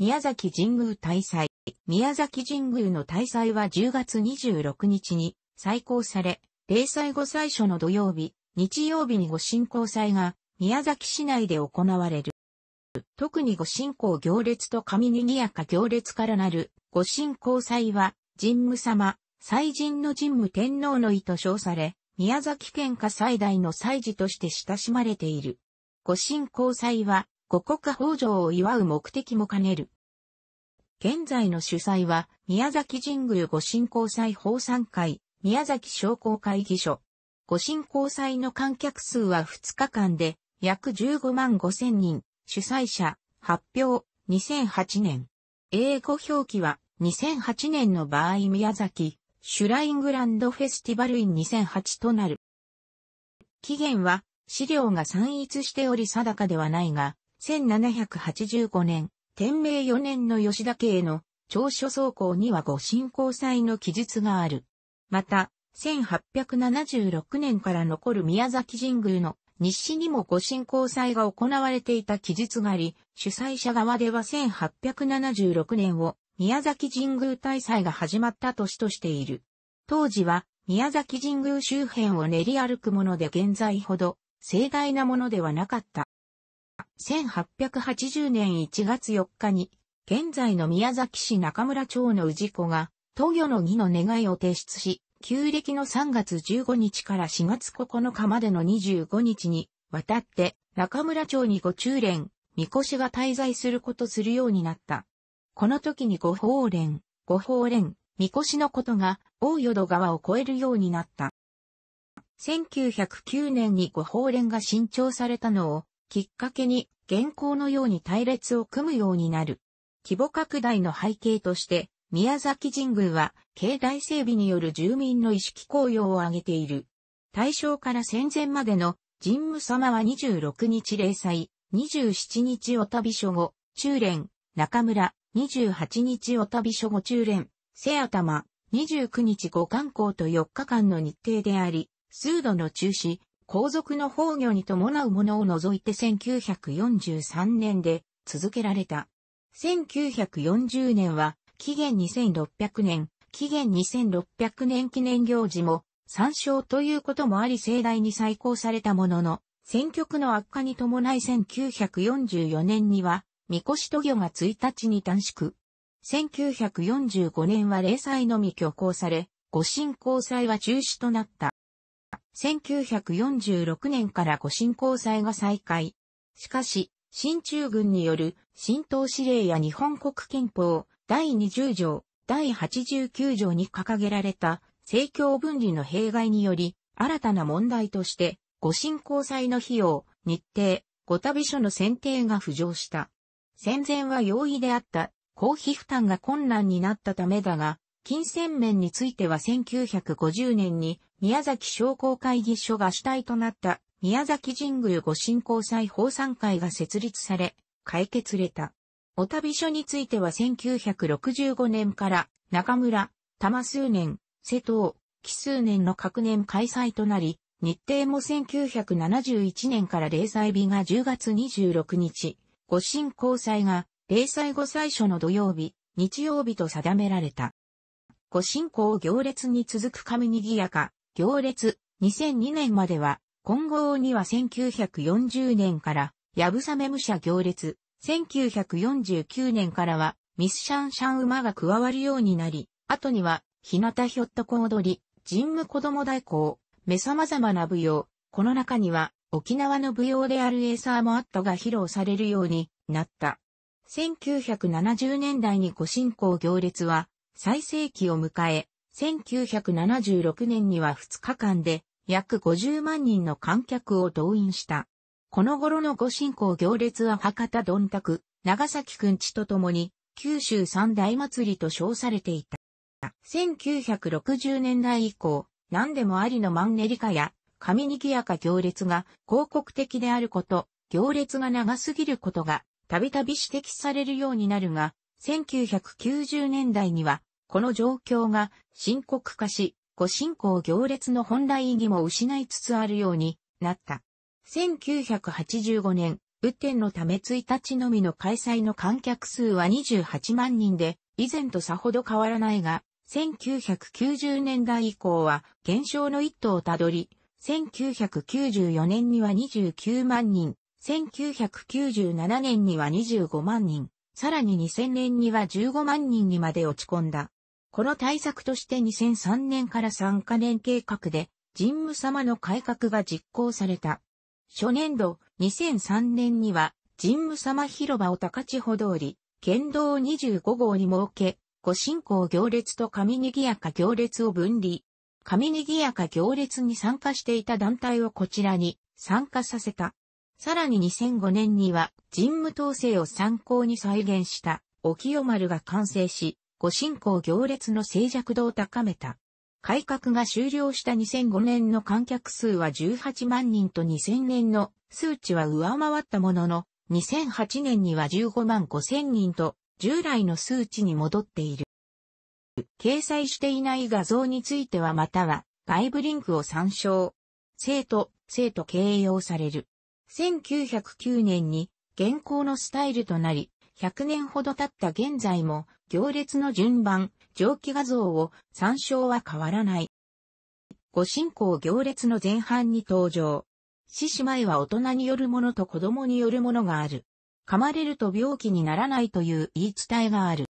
宮崎神宮大祭。宮崎神宮の大祭は10月26日に再興され、例祭後最初の土曜日、日曜日にご神幸祭が宮崎市内で行われる。特にご神幸行列と神にぎやか行列からなるご神幸祭は神武様、祭神の神武天皇の意と称され、宮崎県下最大の祭事として親しまれている。ご神幸祭は五国家北を祝う目的も兼ねる。現在の主催は、宮崎神宮御神交祭法参会、宮崎商工会議所。御神交祭の観客数は2日間で、約15万5千人、主催者、発表、2008年。英語表記は、2008年の場合宮崎、シュライングランドフェスティバルイン2008となる。期限は、資料が散逸しており定かではないが、1785年、天明4年の吉田家への長所走行には御神交祭の記述がある。また、1876年から残る宮崎神宮の日誌にも御神交祭が行われていた記述があり、主催者側では1876年を宮崎神宮大祭が始まった年としている。当時は宮崎神宮周辺を練り歩くもので現在ほど盛大なものではなかった。1880年1月4日に、現在の宮崎市中村町の氏子が、東御の儀の願いを提出し、旧暦の3月15日から4月9日までの25日に、渡って、中村町にご中連、みこしが滞在することするようになった。この時にご法連、ご法連、みこしのことが、大淀川を越えるようになった。1909年にご法連が新調されたのを、きっかけに現行のように隊列を組むようになる。規模拡大の背景として、宮崎神宮は、境内整備による住民の意識高揚を挙げている。大正から戦前までの神武様は26日例祭、27日お旅所後、中連、中村、28日お旅所後中連、瀬頭、29日五観光と4日間の日程であり、数度の中止、皇族の崩御に伴うものを除いて1943年で続けられた。1940年は、紀元2600年、紀元2600年記念行事も参照ということもあり盛大に再考されたものの、選挙区の悪化に伴い1944年には、御子都とが1日に短縮。1945年は霊祭のみ挙行され、ご神交祭は中止となった。1946年から御神交際が再開。しかし、新中軍による新党指令や日本国憲法第20条、第89条に掲げられた政教分離の弊害により、新たな問題として、御神交際の費用、日程、ご旅所の選定が浮上した。戦前は容易であった、公費負担が困難になったためだが、金銭面については1950年に宮崎商工会議所が主体となった宮崎神宮御神交際法参会が設立され、解決れた。お旅所については1965年から中村、玉数年、瀬戸、奇数年の各年開催となり、日程も1971年から霊祭日が10月26日、御神交際が霊祭後最初の土曜日、日曜日と定められた。御信仰行列に続く神にぎやか、行列、2002年までは、今後には1940年から、やぶさめ武者行列、1949年からは、ミスシャンシャン馬が加わるようになり、後には、日向ひょっとこ踊り、神武子供大行、目様々な舞踊、この中には、沖縄の舞踊であるエーサーもアットが披露されるようになった。1970年代にご信仰行列は、最盛期を迎え、1976年には2日間で約50万人の観客を動員した。この頃のご信仰行列は博多どんたく、長崎くんちと共に、九州三大祭りと称されていた。1960年代以降、何でもありのマンネリ化や、神にぎやか行列が広告的であること、行列が長すぎることが、たびたび指摘されるようになるが、1990年代には、この状況が深刻化し、ご信仰行列の本来意義も失いつつあるようになった。1985年、雨天のため1日のみの開催の観客数は28万人で、以前とさほど変わらないが、1990年代以降は減少の一途をたどり、1994年には29万人、1997年には25万人、さらに2000年には15万人にまで落ち込んだ。この対策として2003年から3カ年計画で、神武様の改革が実行された。初年度、2003年には、神武様広場を高千穂通り、県道25号に設け、ご信仰行列と神にぎやか行列を分離。神にぎやか行列に参加していた団体をこちらに参加させた。さらに2005年には人務統制を参考に再現したお清丸が完成し、ご信仰行列の静寂度を高めた。改革が終了した2005年の観客数は18万人と2000年の数値は上回ったものの、2008年には15万5000人と従来の数値に戻っている。掲載していない画像についてはまたは外部リンクを参照。生徒、生徒形容される。1909年に現行のスタイルとなり、100年ほど経った現在も行列の順番、蒸気画像を参照は変わらない。ご信仰行列の前半に登場。死死前は大人によるものと子供によるものがある。噛まれると病気にならないという言い伝えがある。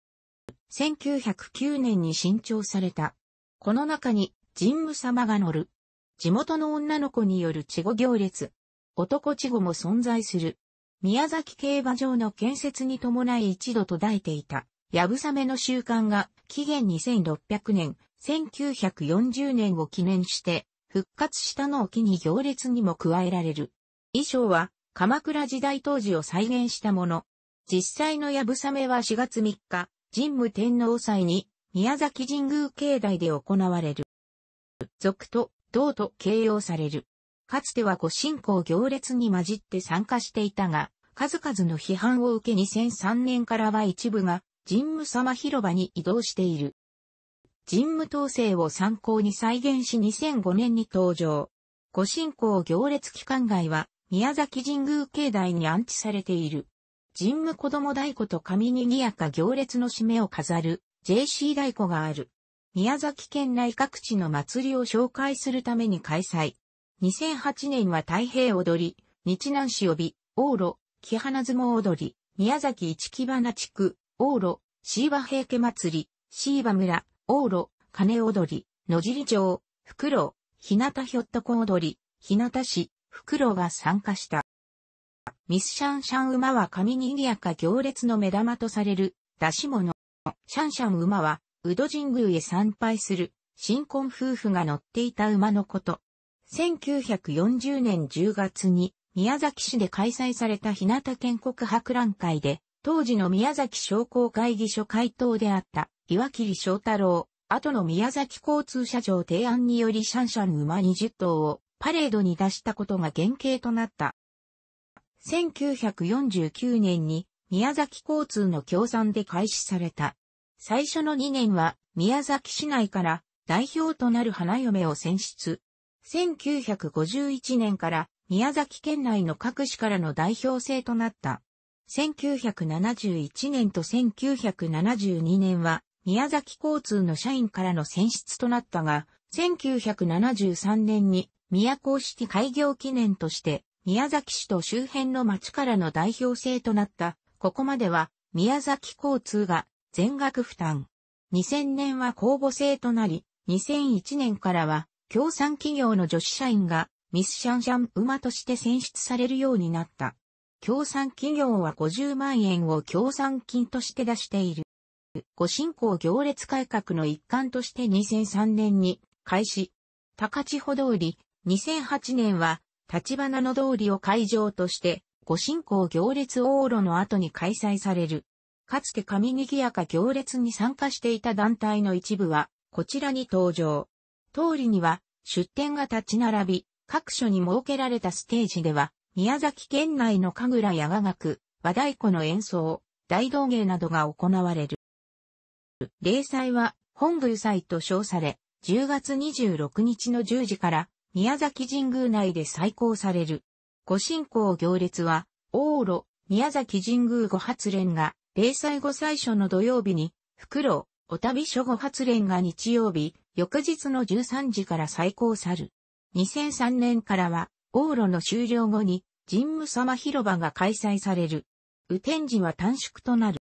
1909年に新調された。この中に神武様が乗る。地元の女の子による稚語行列、男地後も存在する。宮崎競馬場の建設に伴い一度途絶えていた、やぶさめの習慣が、紀元2600年、1940年を記念して、復活したのを機に行列にも加えられる。衣装は、鎌倉時代当時を再現したもの。実際のやぶさめは4月3日、神武天皇祭に、宮崎神宮境内で行われる。俗と、道と形容される。かつては御信仰行列に混じって参加していたが、数々の批判を受け2003年からは一部が、神武様広場に移動している。神武統制を参考に再現し2005年に登場。御信仰行列機関外は、宮崎神宮境内に安置されている。神武子供太鼓と神にぎやか行列の締めを飾る JC 太鼓がある。宮崎県内各地の祭りを紹介するために開催。2008年は太平踊り、日南市帯、大路、木花相撲踊り、宮崎市木花地区、大路、椎葉平家祭り、椎葉村、大路、金踊り、野尻町、袋、日向ひょっとこ踊り、日向市、袋が参加した。ミスシャンシャン馬は神にぎやか行列の目玉とされる出し物。シャンシャン馬は、宇都神宮へ参拝する、新婚夫婦が乗っていた馬のこと。1940年10月に宮崎市で開催された日向建国博覧会で、当時の宮崎商工会議所会頭であった岩切翔太郎、後の宮崎交通社長提案によりシャンシャン馬20頭をパレードに出したことが原型となった。1949年に宮崎交通の協賛で開始された。最初の2年は宮崎市内から代表となる花嫁を選出、1951年から宮崎県内の各市からの代表制となった。1971年と1972年は宮崎交通の社員からの選出となったが、1973年に宮古式開業記念として宮崎市と周辺の町からの代表制となった。ここまでは宮崎交通が全額負担。2000年は公募制となり、2001年からは共産企業の女子社員がミスシャンシャン馬として選出されるようになった。共産企業は50万円を協賛金として出している。ご信仰行列改革の一環として2003年に開始。高千穂通り、2008年は、立花の通りを会場として、ご信仰行列往路の後に開催される。かつて神にぎやか行列に参加していた団体の一部は、こちらに登場。通りには、出店が立ち並び、各所に設けられたステージでは、宮崎県内の神楽や雅楽、和太鼓の演奏、大道芸などが行われる。例祭は本宮祭と称され、10月26日の10時から宮崎神宮内で再行される。ご信仰行列は、往路、宮崎神宮ご発連が、例祭後最初の土曜日に、袋、お旅所五発連が日曜日、翌日の13時から最高去る。2003年からは、往路の終了後に、神武様広場が開催される。雨天時は短縮となる。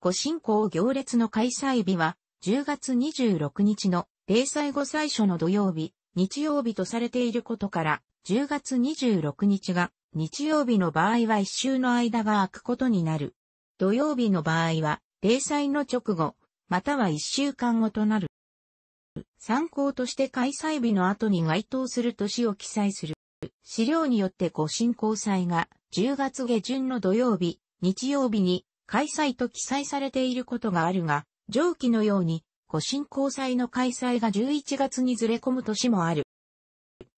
ご信仰行列の開催日は、10月26日の、零細後最初の土曜日、日曜日とされていることから、10月26日が、日曜日の場合は一周の間が空くことになる。土曜日の場合は、零細の直後、または一週間後となる。参考として開催日の後に該当する年を記載する。資料によってご神交祭が10月下旬の土曜日、日曜日に開催と記載されていることがあるが、上記のように、ご神交祭の開催が11月にずれ込む年もある。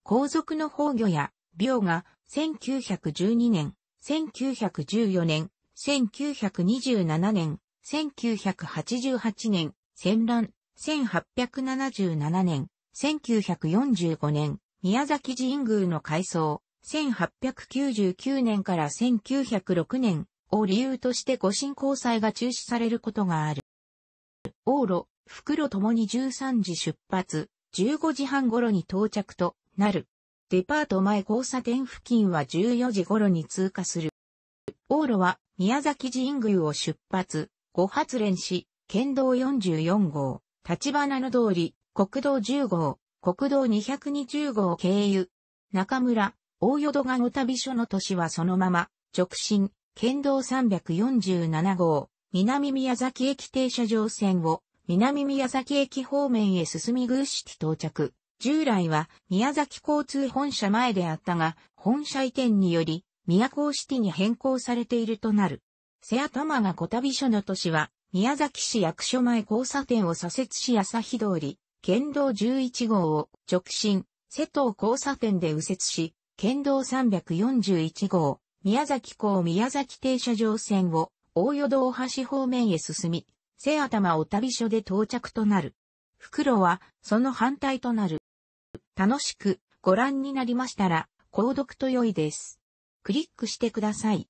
皇族の崩御や、病が1912年、1914年、1927年、1988年、戦乱、1877年、1945年、宮崎神宮の改装、1899年から1906年を理由として御神交際が中止されることがある。往路、袋ともに13時出発、15時半頃に到着となる。デパート前交差点付近は14時頃に通過する。往路は宮崎神宮を出発、5発連し、県道44号、立花の通り、国道10号、国道220号経由、中村、大淀川の旅所の都市はそのまま、直進、県道347号、南宮崎駅停車場線を、南宮崎駅方面へ進みし市到着。従来は宮崎交通本社前であったが、本社移転により、宮古シティに変更されているとなる。瀬頭が小旅所の都市は、宮崎市役所前交差点を左折し朝日通り、県道11号を直進、瀬戸交差点で右折し、県道341号、宮崎港宮崎停車場線を大淀大橋方面へ進み、瀬頭お旅所で到着となる。袋はその反対となる。楽しくご覧になりましたら、購読と良いです。クリックしてください。